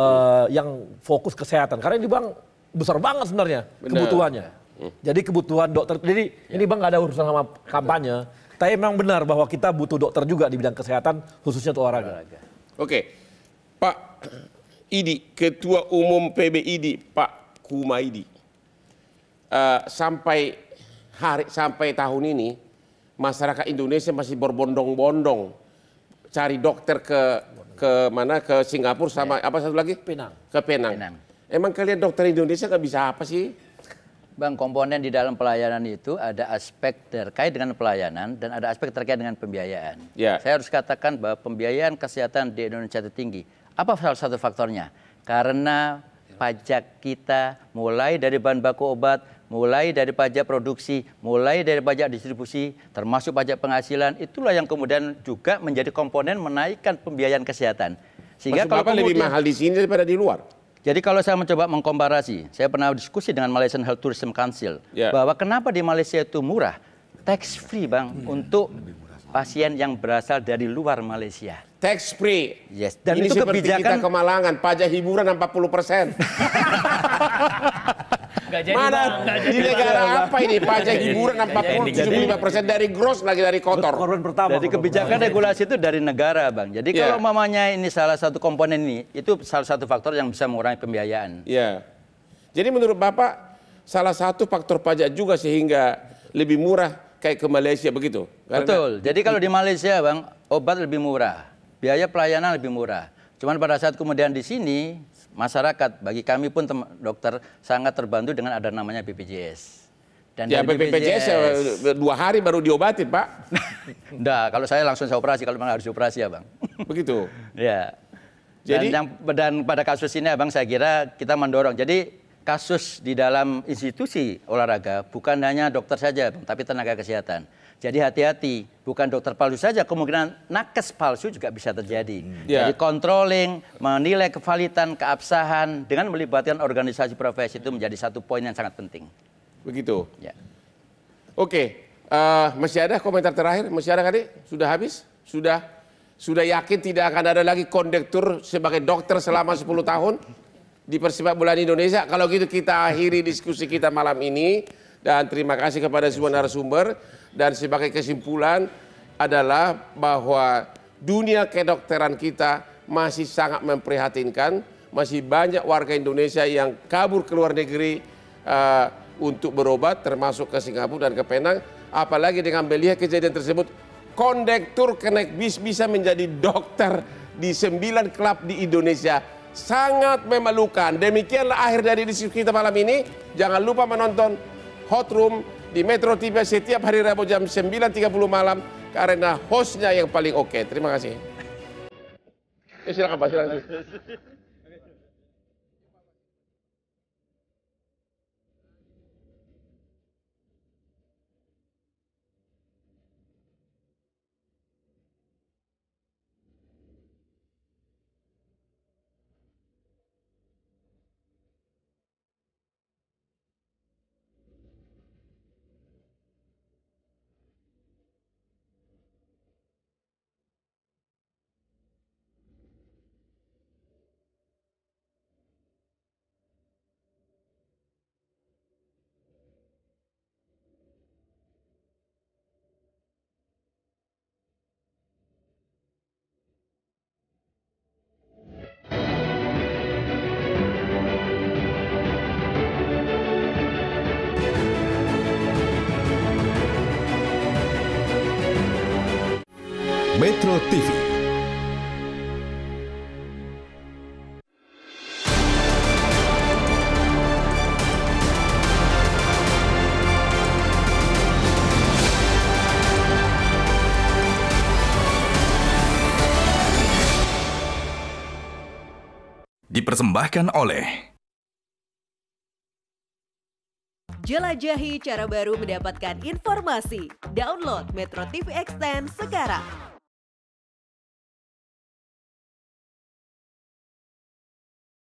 uh, yang fokus kesehatan karena ini bang besar banget sebenarnya Bener. kebutuhannya Hmm. Jadi kebutuhan dokter. Jadi ya. ini bang gak ada urusan sama kampanye. Betul. Tapi memang benar bahwa kita butuh dokter juga di bidang kesehatan, khususnya untuk olahraga. olahraga. Oke, Pak Idi, Ketua Umum PBID, Pak Kumaidi, uh, sampai hari sampai tahun ini masyarakat Indonesia masih berbondong-bondong cari dokter ke ke mana ke Singapura sama ya. apa satu lagi Penang ke Penang. Penang. Emang kalian dokter Indonesia nggak bisa apa sih? Bang, komponen di dalam pelayanan itu ada aspek terkait dengan pelayanan dan ada aspek terkait dengan pembiayaan. Ya. Saya harus katakan bahwa pembiayaan kesehatan di Indonesia itu tinggi. Apa salah satu faktornya? Karena pajak kita mulai dari bahan baku obat, mulai dari pajak produksi, mulai dari pajak distribusi, termasuk pajak penghasilan, itulah yang kemudian juga menjadi komponen menaikkan pembiayaan kesehatan. Sehingga Maksud kalau Bapak kemudian, lebih mahal di sini daripada di luar? Jadi kalau saya mencoba mengkomparasi, saya pernah diskusi dengan Malaysian Health Tourism Council yeah. bahwa kenapa di Malaysia itu murah, tax free bang hmm. untuk pasien yang berasal dari luar Malaysia. Tax free. Yes. Dan Ini itu seperti kebijakan kita kemalangan, pajak hiburan 40 persen. *laughs* jadi Mana di negara apa ini pajak hiburan 45 persen dari gross lagi dari kotor. Korban pertama. Jadi kebijakan regulasi itu dari negara bang. Jadi yeah. kalau mamanya ini salah satu komponen ini, itu salah satu faktor yang bisa mengurangi pembiayaan. Iya. Yeah. Jadi menurut bapak salah satu faktor pajak juga sehingga lebih murah kayak ke Malaysia begitu. Karena... Betul. Jadi kalau di Malaysia bang obat lebih murah, biaya pelayanan lebih murah. Cuman pada saat kemudian di sini masyarakat bagi kami pun dokter sangat terbantu dengan ada namanya BPJS. Dan ya, BPJS, BPJS ya, dua hari baru diobatin, Pak. *laughs* Nah kalau saya langsung saya operasi, kalau memang harus operasi ya, Bang. Begitu? *laughs* ya. Jadi, dan, yang, dan pada kasus ini, abang saya kira kita mendorong. Jadi kasus di dalam institusi olahraga bukan hanya dokter saja, Bang, tapi tenaga kesehatan. Jadi hati-hati, bukan dokter palsu saja, kemungkinan nakes palsu juga bisa terjadi. Yeah. Hmm. Jadi ya. controlling, menilai kevalitan, keabsahan dengan melibatkan organisasi profesi itu menjadi satu poin yang sangat penting. Begitu. Ya. Oke, uh, masih ada komentar terakhir? Masih ada kali? Sudah habis? Sudah sudah yakin tidak akan ada lagi kondektur sebagai dokter selama 10 tahun di Persepak bulan Indonesia? Kalau gitu kita akhiri diskusi kita malam ini dan terima kasih kepada semua narasumber. Dan sebagai kesimpulan adalah bahwa dunia kedokteran kita masih sangat memprihatinkan. Masih banyak warga Indonesia yang kabur ke luar negeri uh, untuk berobat termasuk ke Singapura dan ke Penang. Apalagi dengan melihat kejadian tersebut, kondektur kenaik bis bisa menjadi dokter di sembilan klub di Indonesia. Sangat memalukan. Demikianlah akhir dari diskusi kita malam ini. Jangan lupa menonton Hot Room di Metro TV setiap hari Rabu jam 9.30 malam karena hostnya yang paling oke. Okay. Terima kasih. Ya, silakan Pak, silakan. dipersembahkan oleh Jelajahi cara baru mendapatkan informasi. Download Metro TV Extend sekarang.